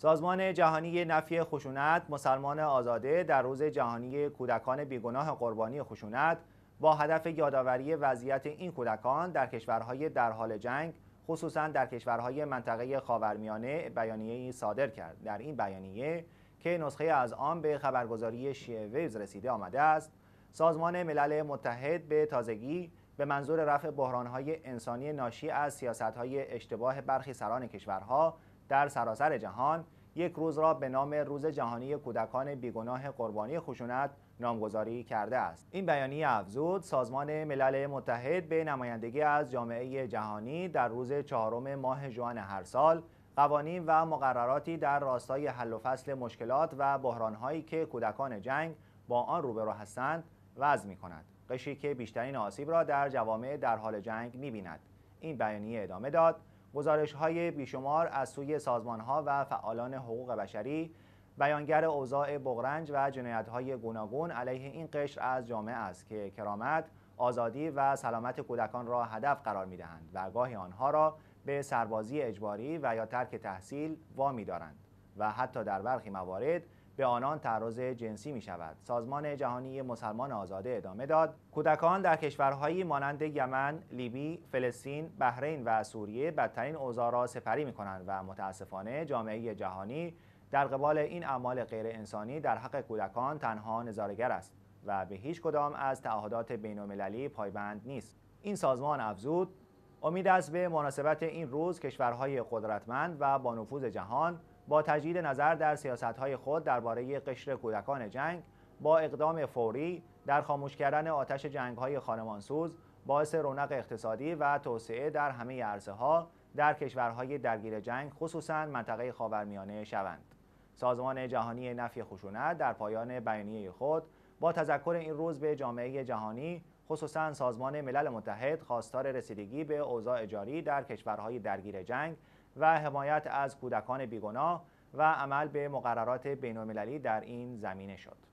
سازمان جهانی نفی خشونت مسلمان آزاده در روز جهانی کودکان بیگناه قربانی خشونت با هدف یادآوری وضعیت این کودکان در کشورهای در حال جنگ خصوصا در کشورهای منطقه خاورمیانه بیانیه ای صادر کرد در این بیانیه که نسخه از آن به خبرگزاری شیویز رسیده آمده است سازمان ملل متحد به تازگی به منظور رفع بحرانهای انسانی ناشی از سیاستهای اشتباه برخی سران کشورها در سراسر جهان یک روز را به نام روز جهانی کودکان بیگناه قربانی خشونت نامگذاری کرده است این بیانیه افزود سازمان ملل متحد به نمایندگی از جامعه جهانی در روز چهارم ماه جوان هر سال قوانین و مقرراتی در راستای حل و فصل مشکلات و بحرانهایی که کودکان جنگ با آن روبرو هستند وضع می کند قشی که بیشترین آسیب را در جوامع در حال جنگ می بیند. این بیانیه ادامه داد گزارش های بیشمار از سوی سازمان ها و فعالان حقوق بشری بیانگر اوضاع بغرنج و جنایت های گوناگون علیه این قشر از جامعه است که کرامت، آزادی و سلامت کودکان را هدف قرار می دهند و گاهی آنها را به سربازی اجباری و یا ترک تحصیل وامی دارند. و حتی در برخی موارد به آنان تعرض جنسی می شود. سازمان جهانی مسلمان آزاده ادامه داد کودکان در کشورهایی مانند یمن، لیبی، فلسطین، بحرین و سوریه بدترین اوضاع را سپری می کنند و متاسفانه جامعه جهانی در قبال این اعمال غیر انسانی در حق کودکان تنها نظارگر است و به هیچ کدام از تعهدات بین المللی پایبند نیست. این سازمان افزود امید است به مناسبت این روز کشورهای قدرتمند و با نفوذ جهان با تجدید نظر در سیاستهای خود درباره قشر کودکان جنگ با اقدام فوری در خاموش کردن آتش جنگهای خانمانسوز باعث رونق اقتصادی و توسعه در همه عرصه ها در کشورهای درگیر جنگ خصوصا منطقه خاورمیانه شوند. سازمان جهانی نفی خشونت در پایان بیانیه خود با تذکر این روز به جامعه جهانی خصوصا سازمان ملل متحد خواستار رسیدگی به اوضاع جاری در کشورهای درگیر جنگ و حمایت از کودکان بیگناه و عمل به مقررات بین‌المللی در این زمینه شد